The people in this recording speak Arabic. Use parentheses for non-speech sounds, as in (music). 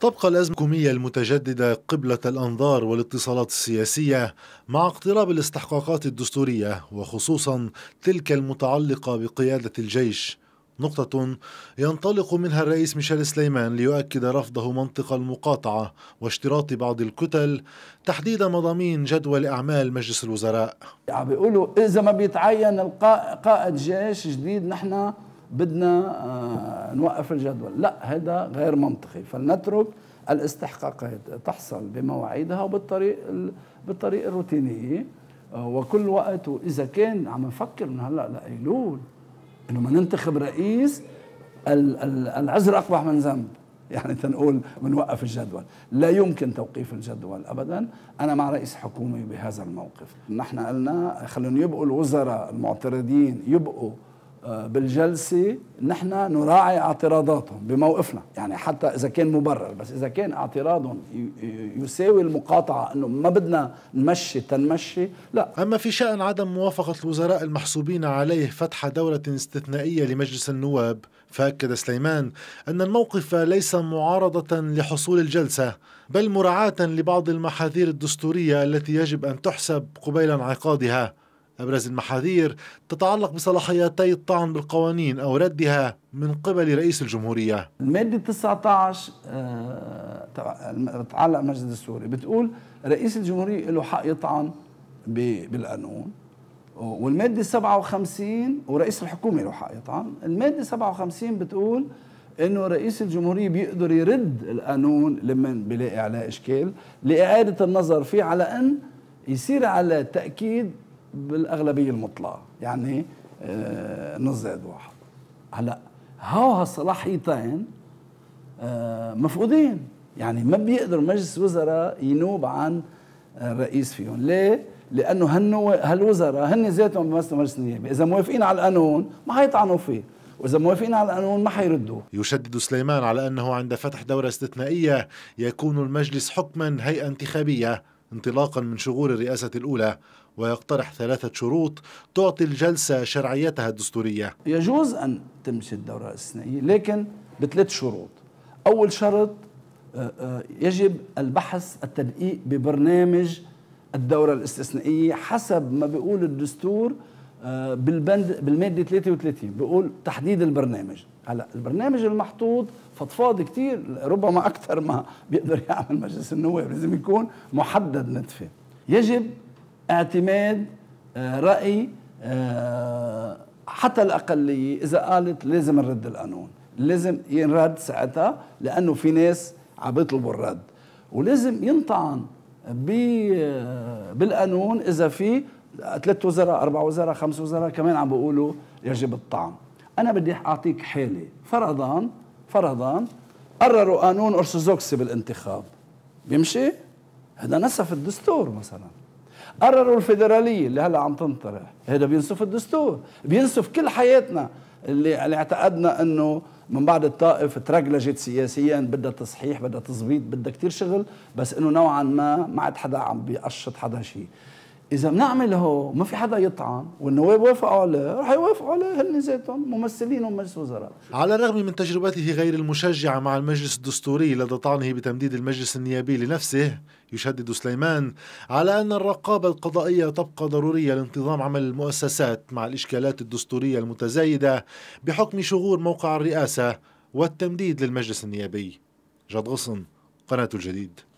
تبقى الأزمة الحكومية المتجددة قبلة الأنظار والاتصالات السياسية مع اقتراب الاستحقاقات الدستورية وخصوصا تلك المتعلقة بقيادة الجيش نقطة ينطلق منها الرئيس ميشيل سليمان ليؤكد رفضه منطق المقاطعة واشتراط بعض الكتل تحديد مضامين جدول أعمال مجلس الوزراء عم بيقولوا إذا ما بيتعين قائد جيش جديد نحن بدنا آه، نوقف الجدول لا هذا غير منطقي فلنترك الاستحقاقات تحصل بمواعيدها وبالطريق بالطريقه الروتينيه آه، وكل وقت واذا كان عم نفكر من هلا لايلول انه ما ننتخب رئيس العذر اقبح من ذنب (laughs) يعني تنقول بنوقف الجدول لا يمكن توقيف الجدول ابدا انا مع رئيس حكومه بهذا الموقف نحن قلنا خلونا يبقوا الوزراء المعترضين يبقوا بالجلسة نحن نراعي اعتراضاتهم بموقفنا يعني حتى إذا كان مبرر بس إذا كان اعتراضهم يساوي المقاطعة أنه ما بدنا نمشي تنمشي لا أما في شأن عدم موافقة الوزراء المحسوبين عليه فتح دورة استثنائية لمجلس النواب فأكد سليمان أن الموقف ليس معارضة لحصول الجلسة بل مراعاة لبعض المحاذير الدستورية التي يجب أن تحسب قبيل انعقادها أبرز المحاذير تتعلق بصلاحيتي الطعن بالقوانين أو ردها من قبل رئيس الجمهورية المادة 19 تتعلق آه، مجلس السوري بتقول رئيس الجمهورية له حق يطعن بالقانون والمادة 57 ورئيس الحكومة له حق يطعن المادة 57 بتقول انه رئيس الجمهوريه بيقدر يرد القانون لمن بيلاقي عليه اشكال لاعاده النظر فيه على ان يصير على تاكيد بالاغلبيه المطلقه يعني آه، نص زائد واحد هلا هاو هالصلاحيتين آه، مفقودين يعني ما بيقدر مجلس وزراء ينوب عن آه، الرئيس فيهم ليه؟ لانه هن هالوزراء هن ذاتهم بيمثلوا مجلس النيابه، اذا موافقين على القانون ما حيطعنوا فيه، وإذا موافقين على القانون ما حيردوه يشدد سليمان على أنه عند فتح دورة استثنائية يكون المجلس حكما هيئة انتخابية انطلاقا من شغور الرئاسة الأولى ويقترح ثلاثة شروط تعطي الجلسة شرعيتها الدستورية يجوز أن تمشي الدورة الاستثنائية لكن بثلاث شروط أول شرط آه، آه، يجب البحث التدقيق ببرنامج الدورة الاستثنائية حسب ما بيقول الدستور آه، بالبند بالماده 33 بيقول تحديد البرنامج هلا البرنامج المحطوط فضفاض كتير ربما اكثر ما بيقدر يعمل مجلس النواب لازم يكون محدد نتفه يجب اعتماد آه، راي آه، حتى الاقليه اذا قالت لازم نرد القانون لازم ينرد ساعتها لانه في ناس عم بيطلبوا الرد ولازم ينطعن بالقانون اذا في ثلاث وزراء اربع وزراء خمس وزراء كمان عم بيقولوا يجب الطعم انا بدي اعطيك حاله فرضا فرضا قرروا قانون ارثوذكسي بالانتخاب بيمشي هذا نسف الدستور مثلا قرروا الفيدراليه اللي هلا عم تنطرح هذا بينسف الدستور بينسف كل حياتنا اللي اللي اعتقدنا انه من بعد الطائف ترجلجت سياسيا بدها تصحيح بدها تظبيط بدها كتير شغل بس انه نوعا ما ما عاد حدا عم بيقشط حدا شيء اذا بنعمل هو ما في حدا يطعن والنواب وافقوا عليه رح يوافقوا عليه هن ذاتهم ممثلين ومجلس وزراء على الرغم من تجربته غير المشجعه مع المجلس الدستوري لدى طعنه بتمديد المجلس النيابي لنفسه يشدد سليمان على ان الرقابه القضائيه تبقى ضروريه لانتظام عمل المؤسسات مع الاشكالات الدستوريه المتزايده بحكم شغور موقع الرئاسه والتمديد للمجلس النيابي جاد غصن قناه الجديد